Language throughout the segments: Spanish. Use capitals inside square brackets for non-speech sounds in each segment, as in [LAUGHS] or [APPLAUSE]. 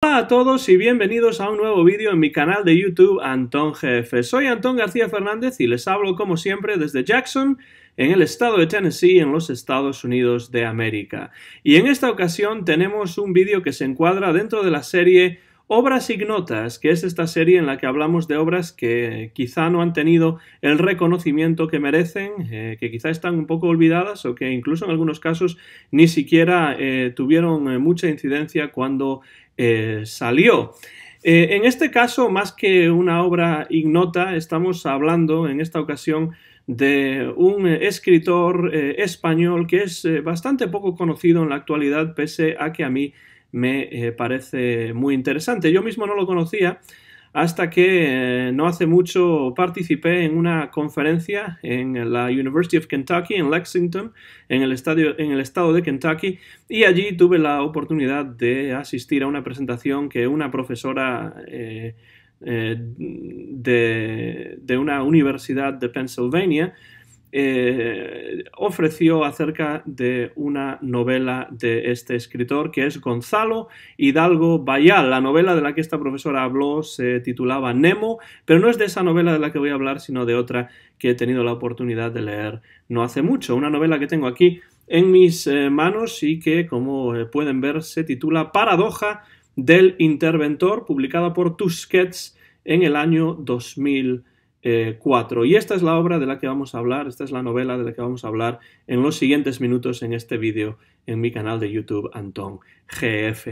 Hola a todos y bienvenidos a un nuevo vídeo en mi canal de YouTube Antón Jefe. Soy Antón García Fernández y les hablo como siempre desde Jackson, en el estado de Tennessee, en los Estados Unidos de América. Y en esta ocasión tenemos un vídeo que se encuadra dentro de la serie Obras ignotas, que es esta serie en la que hablamos de obras que quizá no han tenido el reconocimiento que merecen, eh, que quizá están un poco olvidadas o que incluso en algunos casos ni siquiera eh, tuvieron eh, mucha incidencia cuando salió. en este caso, más que una obra ignota, estamos hablando en esta ocasión de un escritor español que es bastante poco conocido en la actualidad, pese a que a mí me eh, parece muy interesante. Yo mismo no lo conocía hasta que eh, no hace mucho participé en una conferencia en la University of Kentucky, en Lexington, en el, estadio, en el estado de Kentucky, y allí tuve la oportunidad de asistir a una presentación que una profesora eh, de, de, una universidad de Pennsylvania eh, ofreció acerca de una novela de este escritor que es Gonzalo Hidalgo Bayal. La novela de la que esta profesora habló se titulaba Nemo, pero no es de esa novela de la que voy a hablar, sino de otra que he tenido la oportunidad de leer no hace mucho. Una novela que tengo aquí en mis eh, manos y que, como eh, pueden ver, se titula Paradoja del Interventor, publicada por Tusquets en el año 2000. Eh, y esta es la obra de la que vamos a hablar, esta es la novela de la que vamos a hablar en los siguientes minutos en este vídeo en mi canal de YouTube Antón GF.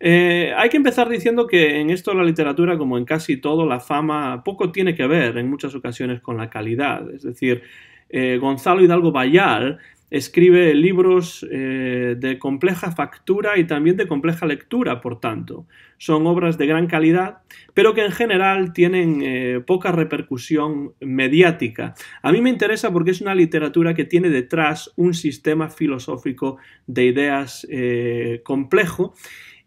Eh, hay que empezar diciendo que en esto la literatura, como en casi todo, la fama poco tiene que ver en muchas ocasiones con la calidad. Es decir, eh, Gonzalo Hidalgo Bayal Escribe libros eh, de compleja factura y también de compleja lectura, por tanto. Son obras de gran calidad, pero que en general tienen eh, poca repercusión mediática. A mí me interesa porque es una literatura que tiene detrás un sistema filosófico de ideas eh, complejo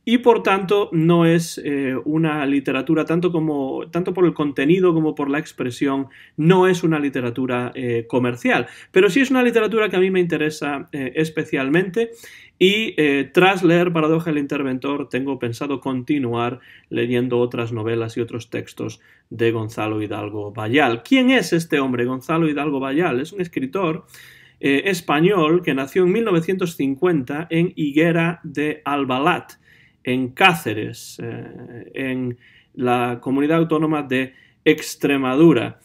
y por tanto no es eh, una literatura, tanto, tanto por el contenido como por la expresión, no es una literatura eh, comercial, pero sí es una literatura que a mí me interesa eh, especialmente y tras leer Paradoja del Interventor tengo pensado continuar leyendo otras novelas y otros textos de Gonzalo Hidalgo Bayal. ¿Quién es este hombre, Gonzalo Hidalgo Bayal? Es un escritor español que nació en 1950 en Higuera de Albalat en Cáceres, eh, en la comunidad autónoma de Extremadura.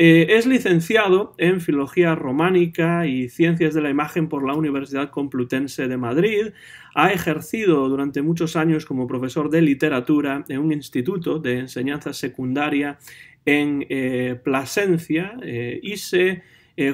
Eh, es licenciado en Filología Románica y Ciencias de la Imagen por la Universidad Complutense de Madrid. Ha ejercido durante muchos años como profesor de literatura en un instituto de enseñanza secundaria en eh, Plasencia y se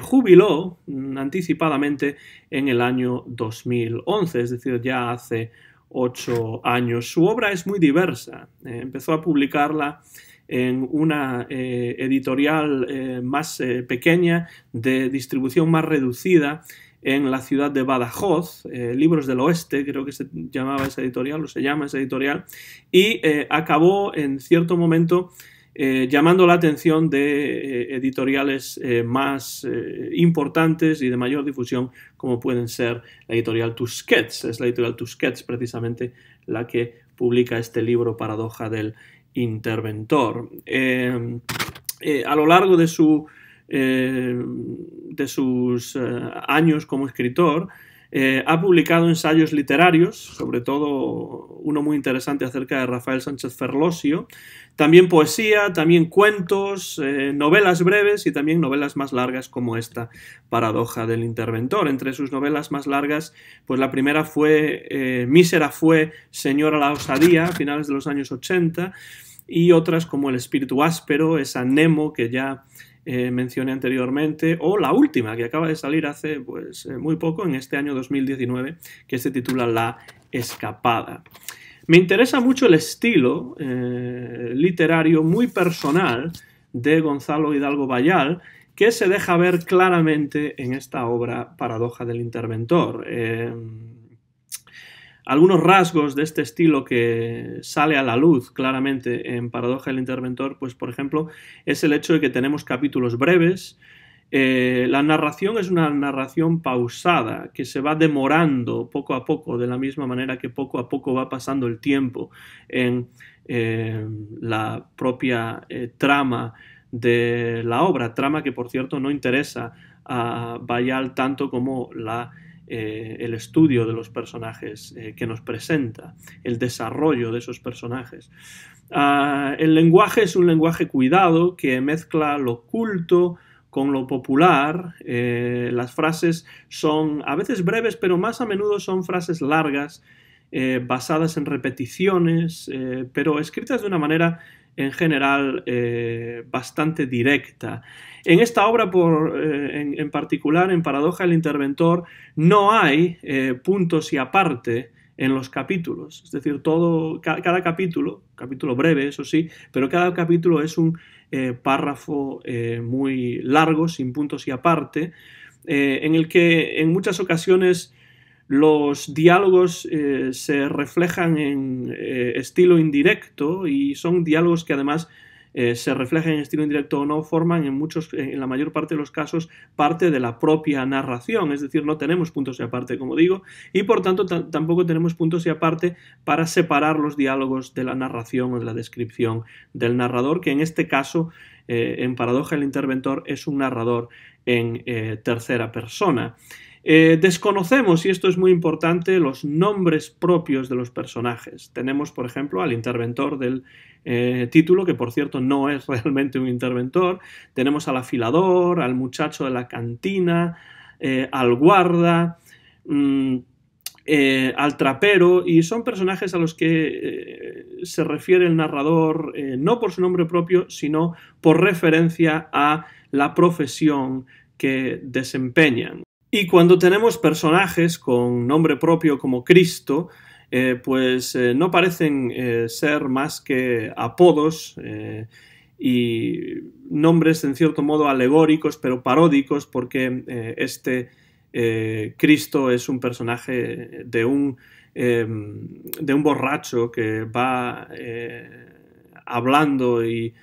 jubiló mm, anticipadamente en el año 2011, es decir, ya hace ocho años. Su obra es muy diversa. Eh, empezó a publicarla en una eh, editorial eh, más pequeña, de distribución más reducida, en la ciudad de Badajoz, Libros del Oeste, creo que se llamaba esa editorial, o se llama esa editorial, y acabó en cierto momento eh, llamando la atención de eh, editoriales eh, más importantes y de mayor difusión, como pueden ser la editorial Tusquets. Es la editorial Tusquets precisamente la que publica este libro Paradoja del Interventor. Em, a lo largo de, su, de sus años como escritor, eh, ha publicado ensayos literarios, sobre todo uno muy interesante acerca de Rafael Sánchez Ferlosio, también poesía, también cuentos, eh, novelas breves y también novelas más largas como esta Paradoja del Interventor. Entre sus novelas más largas, pues la primera fue eh, Mísera fue Señora la Osadía, a finales de los años 80, y otras como El Espíritu Áspero, esa Nemo que ya eh, mencioné anteriormente, o la última que acaba de salir hace pues, eh, muy poco, en este año 2019, que se titula La Escapada. Me interesa mucho el estilo eh, literario muy personal de Gonzalo Hidalgo Bayal, que se deja ver claramente en esta obra Paradoja del Interventor. Algunos rasgos de este estilo que sale a la luz claramente en Paradoja del Interventor, pues por ejemplo, es el hecho de que tenemos capítulos breves, eh, la narración es una narración pausada, que se va demorando poco a poco, de la misma manera que poco a poco va pasando el tiempo en eh, la propia eh, trama de la obra, trama que por cierto no interesa a Bayal tanto como la eh, el estudio de los personajes eh, que nos presenta, el desarrollo de esos personajes. Ah, el lenguaje es un lenguaje cuidado que mezcla lo culto con lo popular. Eh, las frases son a veces breves, pero más a menudo son frases largas, basadas en repeticiones, pero escritas de una manera en general eh, bastante directa. En esta obra por, eh, en, particular, en Paradoja del Interventor, no hay eh, puntos y aparte en los capítulos. Es decir, todo, cada, capítulo, capítulo breve, eso sí, pero cada capítulo es un párrafo muy largo, sin puntos y aparte, en el que en muchas ocasiones los diálogos eh, se reflejan en eh, estilo indirecto y son diálogos que además eh, se reflejan en estilo indirecto o no forman en muchos en la mayor parte de los casos parte de la propia narración es decir no tenemos puntos y aparte como digo y por tanto tampoco tenemos puntos y aparte para separar los diálogos de la narración o de la descripción del narrador que en este caso en paradoja el interventor es un narrador en tercera persona eh, desconocemos, y esto es muy importante, los nombres propios de los personajes. Tenemos, por ejemplo, al interventor del eh, título, que por cierto no es [LAUGHS] realmente un interventor. Tenemos al afilador, al muchacho de la cantina, eh, al guarda. Mm, al trapero, y son personajes a los que se refiere el narrador no por su nombre propio, sino por referencia a la profesión que desempeñan. Y cuando tenemos personajes con nombre propio como Cristo, eh, pues eh, no parecen eh, ser más que apodos y nombres en cierto modo alegóricos, pero paródicos, porque este Cristo es un personaje de un, em, de un borracho que va hablando y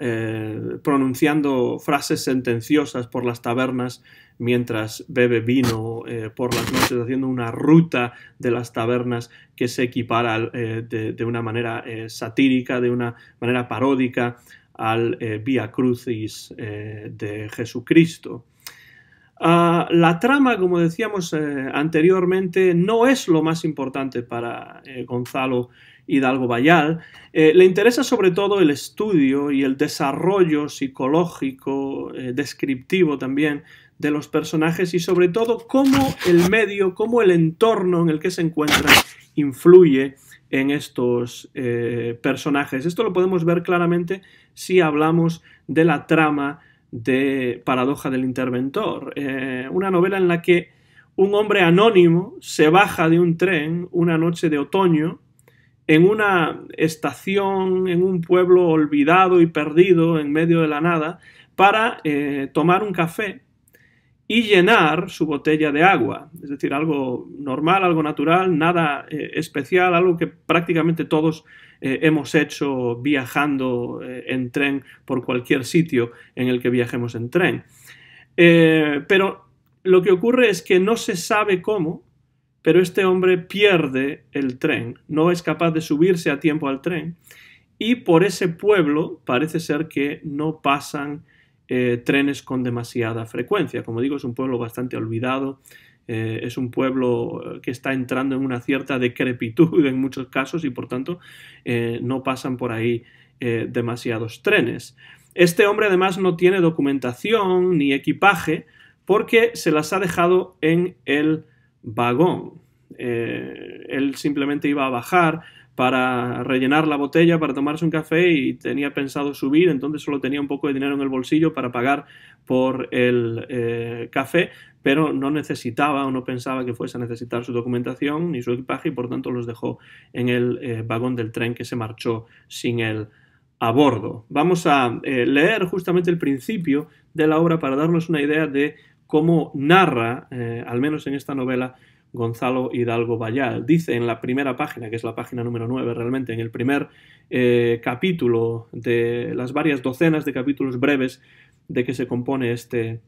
eh, pronunciando frases sentenciosas por las tabernas mientras bebe vino eh, por las noches, haciendo una ruta de las tabernas que se equipara eh, de, de, una manera satírica, de una manera paródica al Via Crucis de Jesucristo. Ah, la trama, como decíamos eh, anteriormente, no es lo más importante para eh, Gonzalo Hidalgo Bayal. Eh, le interesa sobre todo el estudio y el desarrollo psicológico, descriptivo también, de los personajes y sobre todo cómo el medio, cómo el entorno en el que se encuentran influye en estos personajes. Esto lo podemos ver claramente si hablamos de la trama de Paradoja del Interventor, eh, una novela en la que un hombre anónimo se baja de un tren una noche de otoño en una estación, en un pueblo olvidado y perdido en medio de la nada, para eh, tomar un café y llenar su botella de agua. Es decir, algo normal, algo natural, nada eh, especial, algo que prácticamente todos eh, hemos hecho viajando eh, en tren por cualquier sitio en el que viajemos en tren. pero lo que ocurre es que no se sabe cómo, pero este hombre pierde el tren, no es capaz de subirse a tiempo al tren y por ese pueblo parece ser que no pasan eh, trenes con demasiada frecuencia. Como digo, es un pueblo bastante olvidado, eh, es un pueblo eh, que está entrando en una cierta decrepitud en muchos casos y por tanto no pasan por ahí demasiados trenes. Este hombre además no tiene documentación ni equipaje porque se las ha dejado en el vagón. él simplemente iba a bajar, para rellenar la botella, para tomarse un café y tenía pensado subir, entonces solo tenía un poco de dinero en el bolsillo para pagar por el eh, café, pero no necesitaba o no pensaba que fuese a necesitar su documentación ni su equipaje y por tanto los dejó en el eh, vagón del tren que se marchó sin él a bordo. Vamos a eh, leer justamente el principio de la obra para darnos una idea de cómo narra, al menos en esta novela, Gonzalo Hidalgo Vallal. Dice en la primera página, que es la página número 9 realmente, en el primer eh, capítulo de las varias docenas de capítulos breves de que se compone este,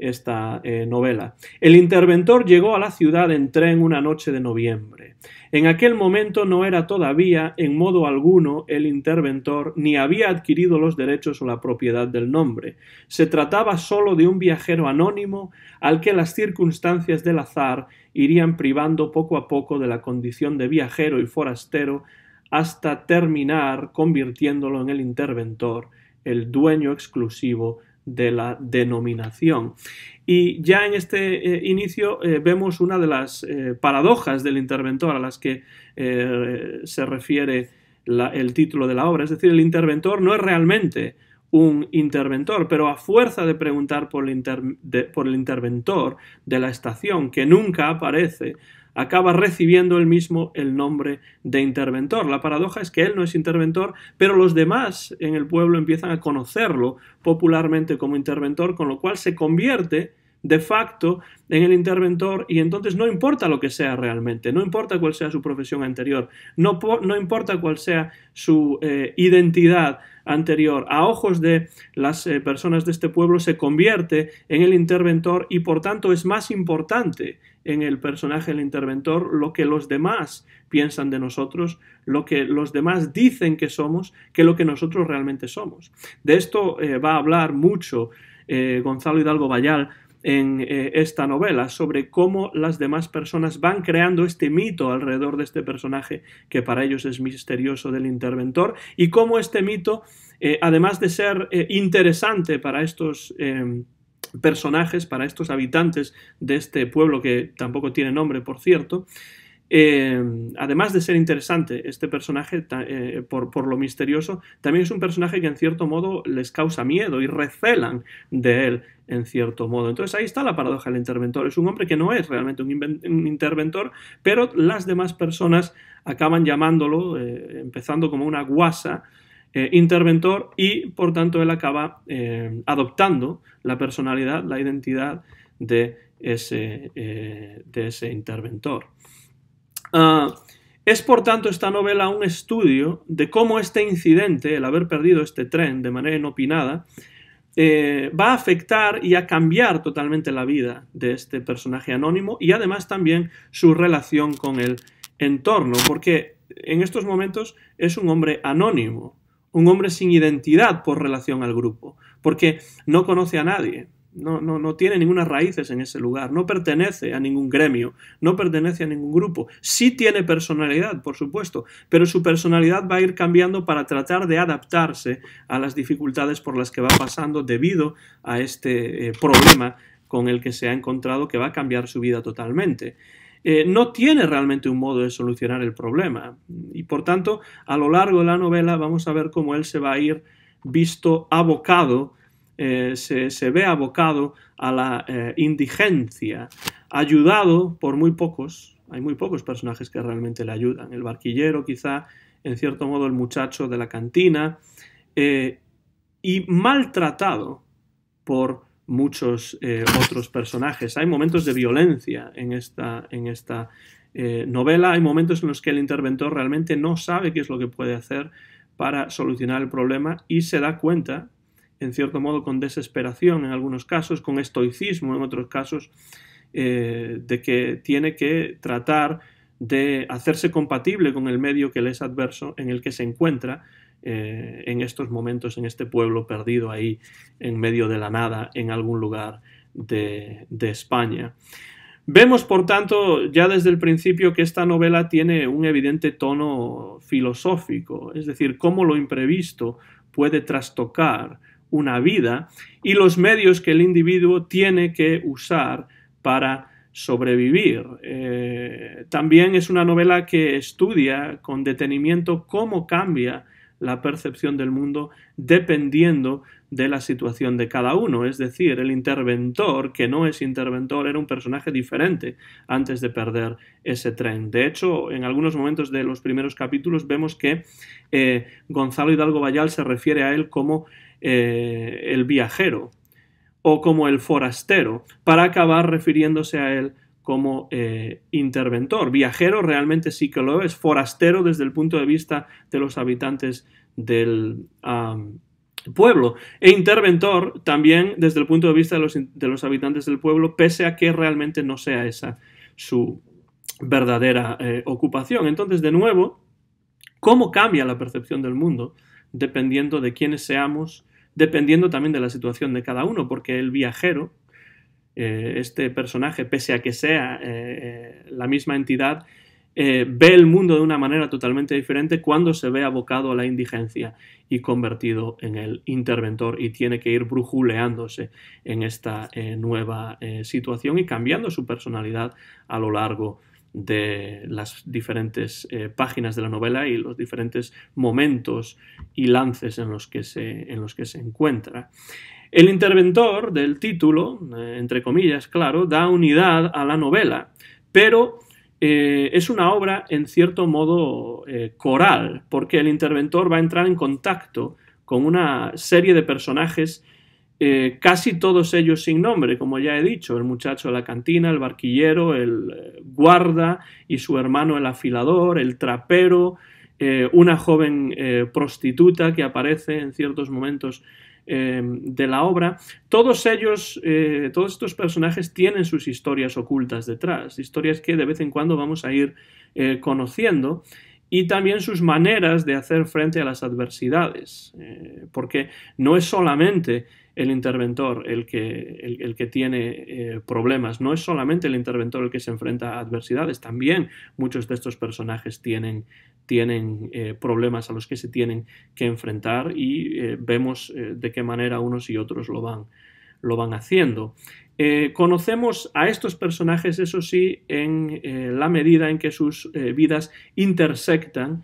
esta eh, novela. El interventor llegó a la ciudad en tren una noche de noviembre. En aquel momento no era todavía, en modo alguno, el interventor ni había adquirido los derechos o la propiedad del nombre. Se trataba sólo de un viajero anónimo al que las circunstancias del azar irían privando poco a poco de la condición de viajero y forastero hasta terminar convirtiéndolo en el interventor, el dueño exclusivo de la denominación. Y ya en este eh, inicio eh, vemos una de las eh, paradojas del interventor a las que se refiere el título de la obra, es decir, el interventor no es realmente un interventor, pero a fuerza de preguntar por el, interventor de la estación, que nunca aparece, acaba recibiendo él mismo el nombre de interventor. La paradoja es que él no es interventor, pero los demás en el pueblo empiezan a conocerlo popularmente como interventor, con lo cual se convierte de facto en el interventor y entonces no importa lo que sea realmente, no importa cuál sea su profesión anterior, no, no importa cuál sea su eh, identidad anterior, a ojos de las eh, personas de este pueblo se convierte en el interventor y por tanto es más importante en el personaje del interventor lo que los demás piensan de nosotros, lo que los demás dicen que somos, que lo que nosotros realmente somos. De esto eh, va a hablar mucho Gonzalo Hidalgo Bayal en eh, esta novela, sobre cómo las demás personas van creando este mito alrededor de este personaje que para ellos es misterioso del interventor y cómo este mito, eh, además de ser eh, interesante para estos em, personajes, para estos habitantes de este pueblo que tampoco tiene nombre, por cierto, Em, además de ser interesante este personaje eh, por, lo misterioso, también es un personaje que en cierto modo les causa miedo y recelan de él en cierto modo. Entonces ahí está la paradoja del interventor. Es un hombre que no es realmente un, interventor, pero las demás personas acaban llamándolo, eh, empezando como una guasa, eh, interventor y por tanto él acaba em, adoptando la personalidad, la identidad de ese interventor. Ah, es por tanto esta novela un estudio de cómo este incidente, el haber perdido este tren de manera inopinada, eh, va a afectar y a cambiar totalmente la vida de este personaje anónimo y además también su relación con el entorno, porque en estos momentos es un hombre anónimo, un hombre sin identidad por relación al grupo, porque no conoce a nadie, no, no, no, tiene ninguna raíces en ese lugar, no pertenece a ningún gremio, no pertenece a ningún grupo. Sí tiene personalidad, por supuesto, pero su personalidad va a ir cambiando para tratar de adaptarse a las dificultades por las que va pasando debido a este eh, problema con el que se ha encontrado que va a cambiar su vida totalmente. Eh, no tiene realmente un modo de solucionar el problema y por tanto a lo largo de la novela vamos a ver cómo él se va a ir visto abocado eh, se, ve abocado a la eh, indigencia, ayudado por muy pocos, hay muy pocos personajes que realmente le ayudan, el barquillero quizá, en cierto modo el muchacho de la cantina, eh, y maltratado por muchos otros personajes. Hay momentos de violencia en esta, en esta novela, hay momentos en los que el interventor realmente no sabe qué es lo que puede hacer para solucionar el problema y se da cuenta en cierto modo con desesperación en algunos casos, con estoicismo en otros casos, eh, de que tiene que tratar de hacerse compatible con el medio que le es adverso en el que se encuentra eh, en estos momentos, en este pueblo perdido ahí en medio de la nada, en algún lugar de, de España. Vemos, por tanto, ya desde el principio que esta novela tiene un evidente tono filosófico, es decir, cómo lo imprevisto puede trastocar, una vida y los medios que el individuo tiene que usar para sobrevivir. Eh, también es una novela que estudia con detenimiento cómo cambia la percepción del mundo dependiendo de la situación de cada uno. Es decir, el interventor, que no es interventor, era un personaje diferente antes de perder ese tren. De hecho, en algunos momentos de los primeros capítulos vemos que eh, Gonzalo Hidalgo Bayal se refiere a él como eh, el viajero o como el forastero, para acabar refiriéndose a él como eh, interventor. Viajero realmente sí que lo es, forastero desde el punto de vista de los habitantes del pueblo e interventor también desde el punto de vista de los, habitantes del pueblo, pese a que realmente no sea esa su verdadera eh, ocupación. Entonces, de nuevo, ¿cómo cambia la percepción del mundo dependiendo de quiénes seamos dependiendo también de la situación de cada uno, porque el viajero, eh, este personaje, pese a que sea eh, eh, la misma entidad, ve el mundo de una manera totalmente diferente cuando se ve abocado a la indigencia y convertido en el interventor y tiene que ir brujuleándose en esta nueva situación y cambiando su personalidad a lo largo de las diferentes eh, páginas de la novela y los diferentes momentos y lances en los que se, encuentra. El interventor del título, eh, entre comillas, claro, da unidad a la novela, pero eh, es una obra en cierto modo coral, porque el interventor va a entrar en contacto con una serie de personajes eh, casi todos ellos sin nombre, como ya he dicho, el muchacho de la cantina, el barquillero, el eh, guarda y su hermano el afilador, el trapero, eh, una joven prostituta que aparece en ciertos momentos de la obra, todos ellos, todos estos personajes tienen sus historias ocultas detrás, historias que de vez en cuando vamos a ir conociendo y también sus maneras de hacer frente a las adversidades, porque no es solamente el interventor el que, el, que tiene eh, problemas. No es solamente el interventor el que se enfrenta a adversidades, también muchos de estos personajes tienen, tienen eh, problemas a los que se tienen que enfrentar y eh, vemos de qué manera unos y otros lo van, lo van haciendo. conocemos a estos personajes, eso sí, en la medida en que sus vidas intersectan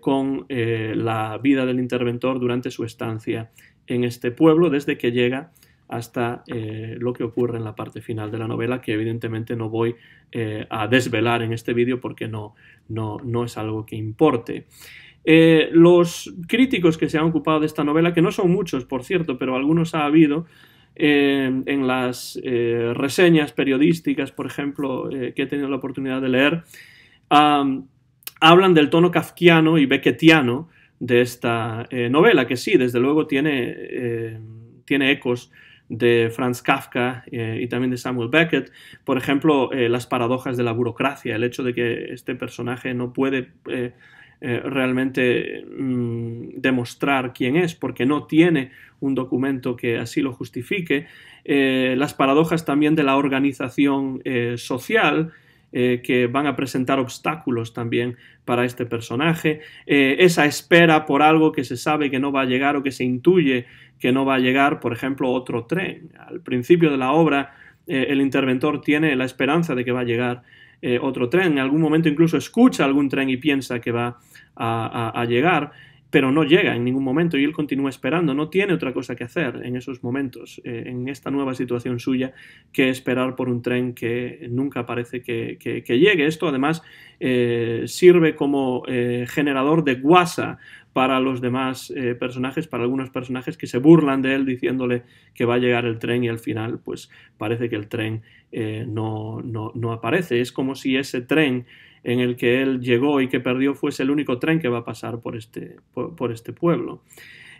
con la vida del interventor durante su estancia en este pueblo desde que llega hasta eh, lo que ocurre en la parte final de la novela, que evidentemente no voy eh, a desvelar en este vídeo porque no, no, es algo que importe. Eh, los críticos que se han ocupado de esta novela, que no son muchos, por cierto, pero algunos ha habido, en las reseñas periodísticas, por ejemplo, que he tenido la oportunidad de leer, hablan del tono kafkiano y beckettiano de esta eh, novela, que sí, desde luego tiene, eh, tiene ecos de Franz Kafka eh, y también de Samuel Beckett. Por ejemplo, las paradojas de la burocracia, el hecho de que este personaje no puede realmente mm, demostrar quién es porque no tiene un documento que así lo justifique. las paradojas también de la organización social eh, que van a presentar obstáculos también para este personaje, eh, esa espera por algo que se sabe que no va a llegar o que se intuye que no va a llegar, por ejemplo, otro tren. Al principio de la obra, eh, el interventor tiene la esperanza de que va a llegar otro tren, en algún momento incluso escucha algún tren y piensa que va a llegar pero no llega en ningún momento y él continúa esperando, no tiene otra cosa que hacer en esos momentos, eh, en esta nueva situación suya, que esperar por un tren que nunca parece que, llegue. Esto además eh, sirve como eh, generador de guasa para los demás personajes, para algunos personajes que se burlan de él diciéndole que va a llegar el tren y al final pues parece que el tren no, no aparece. Es como si ese tren en el que él llegó y que perdió fuese el único tren que va a pasar por este, por, este pueblo.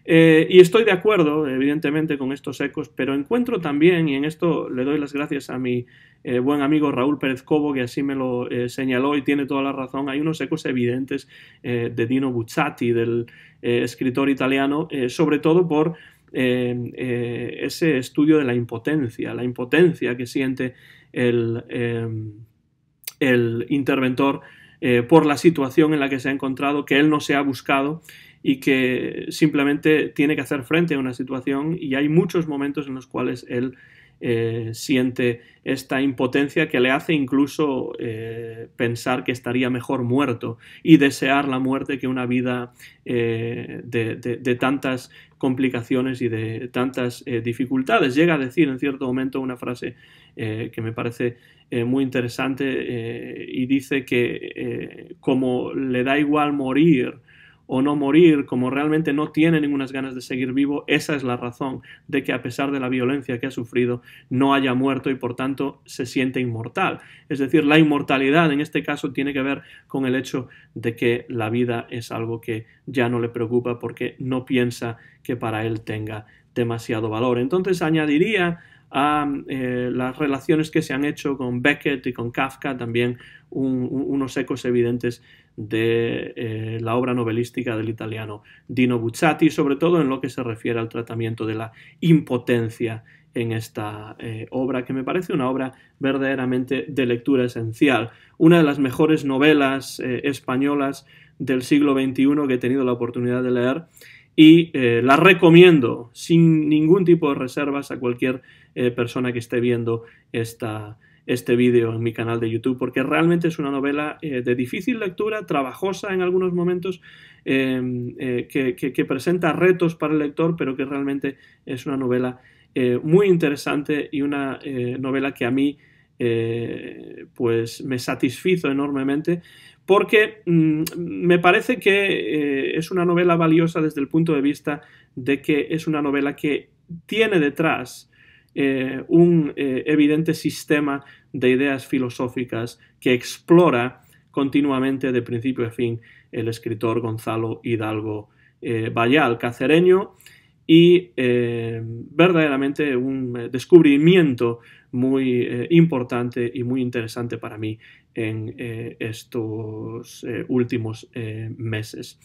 Eh, y estoy de acuerdo, evidentemente, con estos ecos, pero encuentro también, y en esto le doy las gracias a mi eh, buen amigo Raúl Pérez Cobo, que así me lo eh, señaló y tiene toda la razón, hay unos ecos evidentes de Dino Buzzati, del escritor italiano, sobre todo por ese estudio de la impotencia, la impotencia que siente el el interventor eh, por la situación en la que se ha encontrado, que él no se ha buscado y que simplemente tiene que hacer frente a una situación y hay muchos momentos en los cuales él eh, siente esta impotencia que le hace incluso eh, pensar que estaría mejor muerto y desear la muerte que una vida de, de, tantas complicaciones y de tantas dificultades. Llega a decir en cierto momento una frase que me parece eh, muy interesante eh, y dice que eh, como le da igual morir o no morir, como realmente no tiene ninguna ganas de seguir vivo, esa es la razón de que a pesar de la violencia que ha sufrido, no haya muerto y por tanto se siente inmortal. Es decir, la inmortalidad en este caso tiene que ver con el hecho de que la vida es algo que ya no le preocupa porque no piensa que para él tenga demasiado valor. Entonces añadiría a eh, las relaciones que se han hecho con Beckett y con Kafka, también unos ecos evidentes de eh, la obra novelística del italiano Dino Buzzati, sobre todo en lo que se refiere al tratamiento de la impotencia en esta eh, obra, que me parece una obra verdaderamente de lectura esencial, una de las mejores novelas españolas del siglo XXI que he tenido la oportunidad de leer y eh, la recomiendo sin ningún tipo de reservas a cualquier eh, persona que esté viendo este vídeo en mi canal de YouTube, porque realmente es una novela eh, de difícil lectura, trabajosa en algunos momentos, que, presenta retos para el lector, pero que realmente es una novela muy interesante y una novela que a mí pues me satisfizo enormemente porque mm, me parece que eh, es una novela valiosa desde el punto de vista de que es una novela que tiene detrás eh, un eh, evidente sistema de ideas filosóficas que explora continuamente de principio a fin el escritor Gonzalo Hidalgo Vallal, cacereño, y verdaderamente un descubrimiento muy importante y muy interesante para mí en eh, estos eh, últimos eh, meses.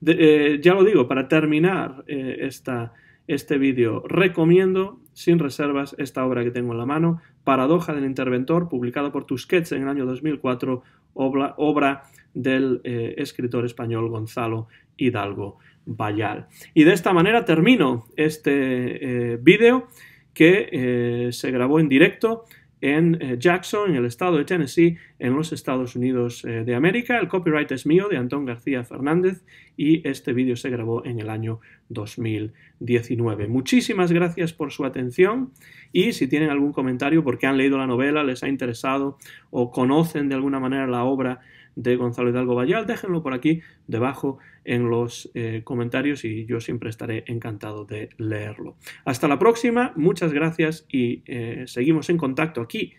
ya lo digo, para terminar esta, este vídeo, recomiendo sin reservas esta obra que tengo en la mano, Paradoja del Interventor, publicado por Tusquets en el año 2004, obra, obra del escritor español Gonzalo Hidalgo Bayal. Y de esta manera termino este vídeo que se grabó en directo en eh, Jackson, en el estado de Tennessee, en los Estados Unidos eh, de América. El copyright es mío, de Antón García Fernández, y este vídeo se grabó en el año 2019. Muchísimas gracias por su atención y si tienen algún comentario porque han leído la novela, les ha interesado o conocen de alguna manera la obra, de Gonzalo Hidalgo Vallal, déjenlo por aquí debajo en los eh, comentarios y yo siempre estaré encantado de leerlo. Hasta la próxima, muchas gracias y eh, seguimos en contacto aquí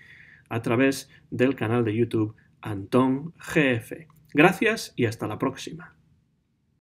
a través del canal de YouTube Antón GF. Gracias y hasta la próxima.